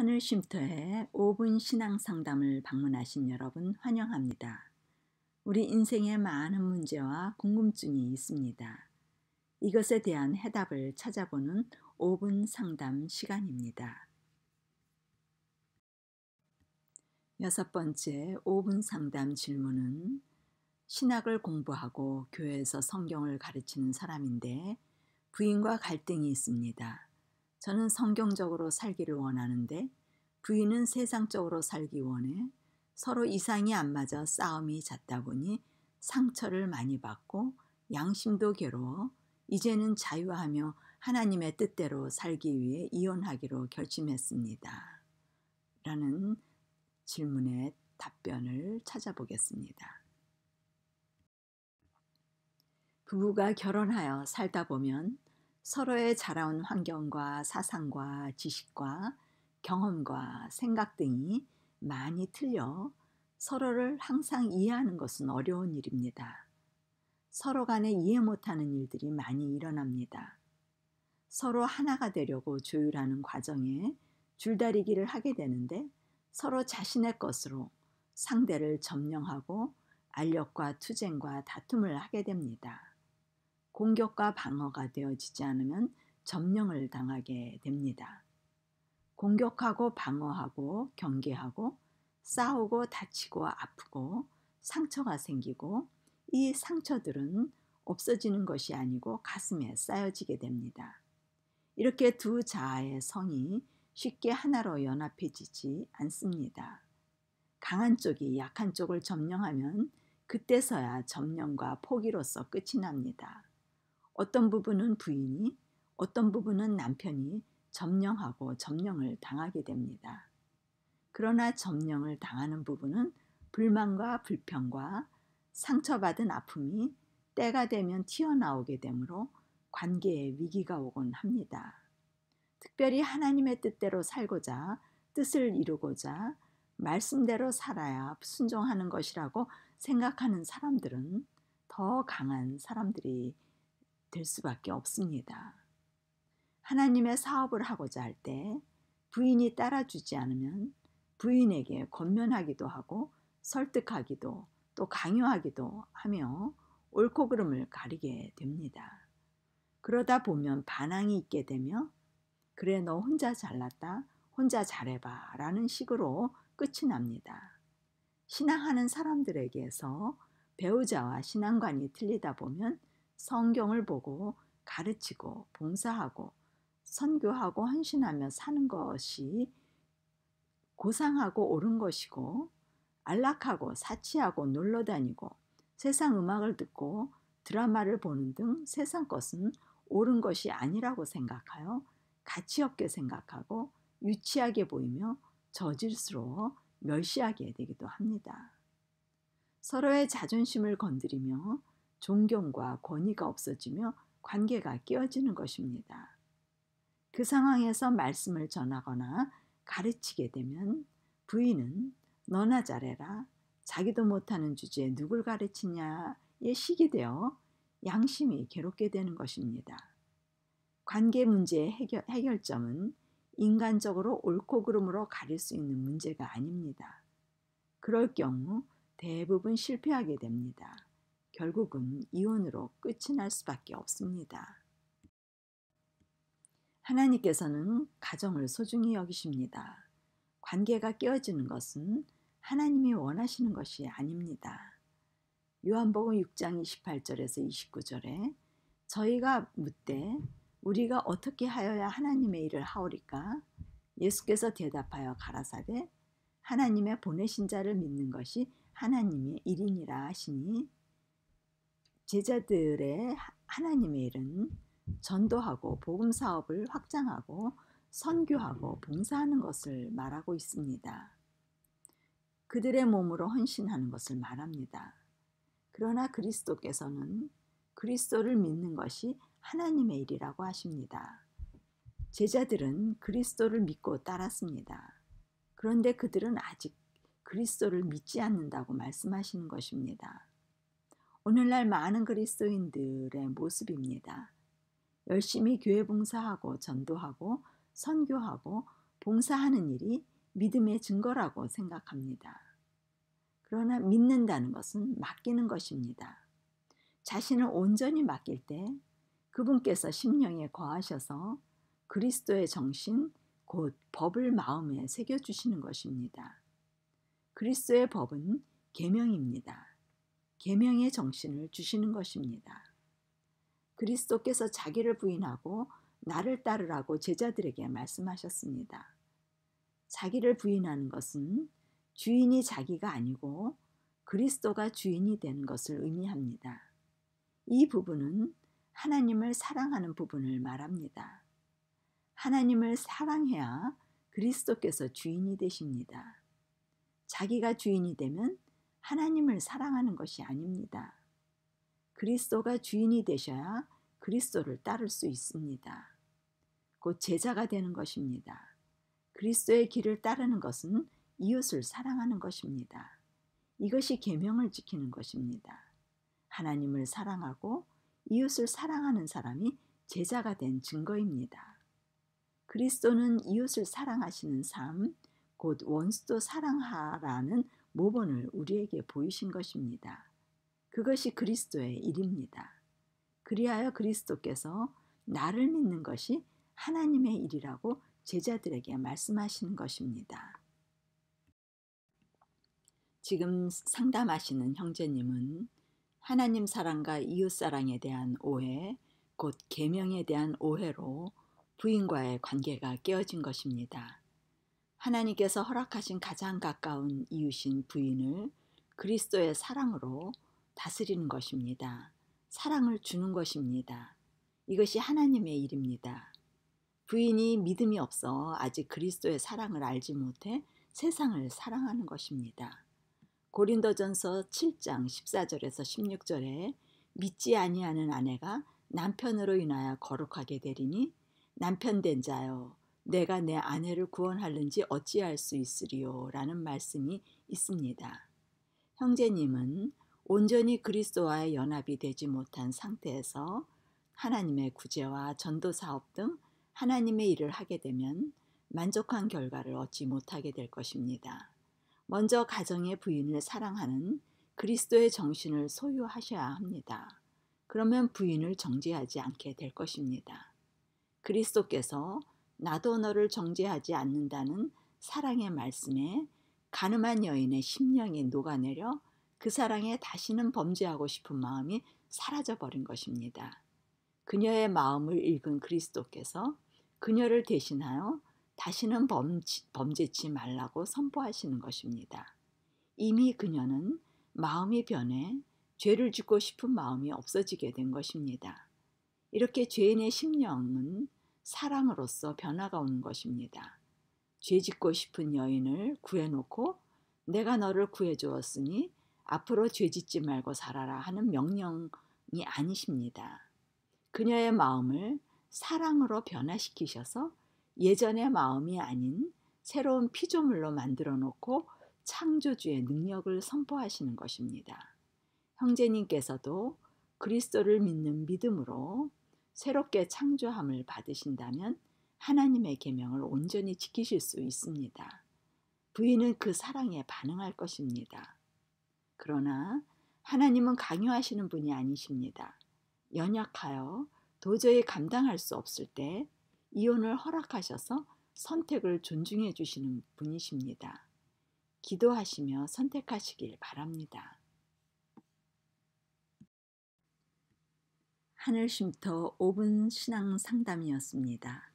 하늘 쉼터에 5분 신앙 상담을 방문하신 여러분 환영합니다. 우리 인생의 많은 문제와 궁금증이 있습니다. 이것에 대한 해답을 찾아보는 5분 상담 시간입니다. 여섯 번째 5분 상담 질문은 신학을 공부하고 교회에서 성경을 가르치는 사람인데 부인과 갈등이 있습니다. 저는 성경적으로 살기를 원하는데 부인은 세상적으로 살기 원해 서로 이상이 안 맞아 싸움이 잦다 보니 상처를 많이 받고 양심도 괴로워 이제는 자유하며 하나님의 뜻대로 살기 위해 이혼하기로 결심했습니다. 라는 질문에 답변을 찾아보겠습니다. 부부가 결혼하여 살다 보면 서로의 자라온 환경과 사상과 지식과 경험과 생각 등이 많이 틀려 서로를 항상 이해하는 것은 어려운 일입니다. 서로 간에 이해 못하는 일들이 많이 일어납니다. 서로 하나가 되려고 조율하는 과정에 줄다리기를 하게 되는데 서로 자신의 것으로 상대를 점령하고 알력과 투쟁과 다툼을 하게 됩니다. 공격과 방어가 되어지지 않으면 점령을 당하게 됩니다. 공격하고 방어하고 경계하고 싸우고 다치고 아프고 상처가 생기고 이 상처들은 없어지는 것이 아니고 가슴에 쌓여지게 됩니다. 이렇게 두 자아의 성이 쉽게 하나로 연합해지지 않습니다. 강한 쪽이 약한 쪽을 점령하면 그때서야 점령과 포기로서 끝이 납니다. 어떤 부분은 부인이, 어떤 부분은 남편이 점령하고 점령을 당하게 됩니다. 그러나 점령을 당하는 부분은 불만과 불평과 상처받은 아픔이 때가 되면 튀어나오게 되므로 관계에 위기가 오곤 합니다. 특별히 하나님의 뜻대로 살고자 뜻을 이루고자 말씀대로 살아야 순종하는 것이라고 생각하는 사람들은 더 강한 사람들이 될 수밖에 없습니다. 하나님의 사업을 하고자 할 때 부인이 따라주지 않으면 부인에게 권면하기도 하고 설득하기도 또 강요하기도 하며 옳고 그름을 가리게 됩니다. 그러다 보면 반항이 있게 되며 그래 너 혼자 잘났다 혼자 잘해봐 라는 식으로 끝이 납니다. 신앙하는 사람들에게서 배우자와 신앙관이 틀리다 보면 성경을 보고 가르치고 봉사하고 선교하고 헌신하며 사는 것이 고상하고 옳은 것이고 안락하고 사치하고 놀러 다니고 세상 음악을 듣고 드라마를 보는 등 세상 것은 옳은 것이 아니라고 생각하여 가치 없게 생각하고 유치하게 보이며 저질스러워 멸시하게 되기도 합니다. 서로의 자존심을 건드리며 존경과 권위가 없어지며 관계가 끼어지는 것입니다. 그 상황에서 말씀을 전하거나 가르치게 되면 부인은 너나 잘해라, 자기도 못하는 주제에 누굴 가르치냐에 시기 되어 양심이 괴롭게 되는 것입니다. 관계 문제의 해결, 해결점은 인간적으로 옳고 그름으로 가릴 수 있는 문제가 아닙니다. 그럴 경우 대부분 실패하게 됩니다. 결국은 이혼으로 끝이 날 수밖에 없습니다. 하나님께서는 가정을 소중히 여기십니다. 관계가 깨어지는 것은 하나님이 원하시는 것이 아닙니다. 요한복음 6장 28절에서 29절에 저희가 묻되 우리가 어떻게 하여야 하나님의 일을 하오리까? 예수께서 대답하여 가라사대 하나님의 보내신 자를 믿는 것이 하나님의 일이니라 하시니 제자들의 하나님의 일은 전도하고 복음 사업을 확장하고 선교하고 봉사하는 것을 말하고 있습니다. 그들의 몸으로 헌신하는 것을 말합니다. 그러나 그리스도께서는 그리스도를 믿는 것이 하나님의 일이라고 하십니다. 제자들은 그리스도를 믿고 따랐습니다. 그런데 그들은 아직 그리스도를 믿지 않는다고 말씀하시는 것입니다. 오늘날 많은 그리스도인들의 모습입니다. 열심히 교회 봉사하고 전도하고 선교하고 봉사하는 일이 믿음의 증거라고 생각합니다. 그러나 믿는다는 것은 맡기는 것입니다. 자신을 온전히 맡길 때 그분께서 심령에 거하셔서 그리스도의 정신, 곧 법을 마음에 새겨주시는 것입니다. 그리스도의 법은 계명입니다. 계명의 정신을 주시는 것입니다. 그리스도께서 자기를 부인하고 나를 따르라고 제자들에게 말씀하셨습니다. 자기를 부인하는 것은 주인이 자기가 아니고 그리스도가 주인이 되는 것을 의미합니다. 이 부분은 하나님을 사랑하는 부분을 말합니다. 하나님을 사랑해야 그리스도께서 주인이 되십니다. 자기가 주인이 되면 하나님을 사랑하는 것이 아닙니다. 그리스도가 주인이 되셔야 그리스도를 따를 수 있습니다. 곧 제자가 되는 것입니다. 그리스도의 길을 따르는 것은 이웃을 사랑하는 것입니다. 이것이 계명을 지키는 것입니다. 하나님을 사랑하고 이웃을 사랑하는 사람이 제자가 된 증거입니다. 그리스도는 이웃을 사랑하시는 삶, 곧 원수도 사랑하라는 모범을 우리에게 보이신 것입니다. 그것이 그리스도의 일입니다. 그리하여 그리스도께서 나를 믿는 것이 하나님의 일이라고 제자들에게 말씀하시는 것입니다. 지금 상담하시는 형제님은 하나님 사랑과 이웃 사랑에 대한 오해, 곧 계명에 대한 오해로 부인과의 관계가 깨어진 것입니다. 하나님께서 허락하신 가장 가까운 이웃인 부인을 그리스도의 사랑으로 다스리는 것입니다. 사랑을 주는 것입니다. 이것이 하나님의 일입니다. 부인이 믿음이 없어 아직 그리스도의 사랑을 알지 못해 세상을 사랑하는 것입니다. 고린도전서 7장 14절에서 16절에 믿지 아니하는 아내가 남편으로 인하여 거룩하게 되리니 남편 된 자여 내가 내 아내를 구원하는지 어찌할 수 있으리요 라는 말씀이 있습니다. 형제님은 온전히 그리스도와의 연합이 되지 못한 상태에서 하나님의 구제와 전도 사업 등 하나님의 일을 하게 되면 만족한 결과를 얻지 못하게 될 것입니다. 먼저 가정의 부인을 사랑하는 그리스도의 정신을 소유하셔야 합니다. 그러면 부인을 정지하지 않게 될 것입니다. 그리스도께서 나도 너를 정죄하지 않는다는 사랑의 말씀에 가늠한 여인의 심령이 녹아내려 그 사랑에 다시는 범죄하고 싶은 마음이 사라져 버린 것입니다. 그녀의 마음을 읽은 그리스도께서 그녀를 대신하여 다시는 범죄, 범죄치 말라고 선포하시는 것입니다. 이미 그녀는 마음이 변해 죄를 짓고 싶은 마음이 없어지게 된 것입니다. 이렇게 죄인의 심령은 사랑으로써 변화가 오는 것입니다. 죄 짓고 싶은 여인을 구해놓고 내가 너를 구해주었으니 앞으로 죄 짓지 말고 살아라 하는 명령이 아니십니다. 그녀의 마음을 사랑으로 변화시키셔서 예전의 마음이 아닌 새로운 피조물로 만들어 놓고 창조주의 능력을 선포하시는 것입니다. 형제님께서도 그리스도를 믿는 믿음으로 새롭게 창조함을 받으신다면 하나님의 계명을 온전히 지키실 수 있습니다. 부인은 그 사랑에 반응할 것입니다. 그러나 하나님은 강요하시는 분이 아니십니다. 연약하여 도저히 감당할 수 없을 때 이혼을 허락하셔서 선택을 존중해 주시는 분이십니다. 기도하시며 선택하시길 바랍니다. 하늘쉼터 5분 신앙 상담이었습니다.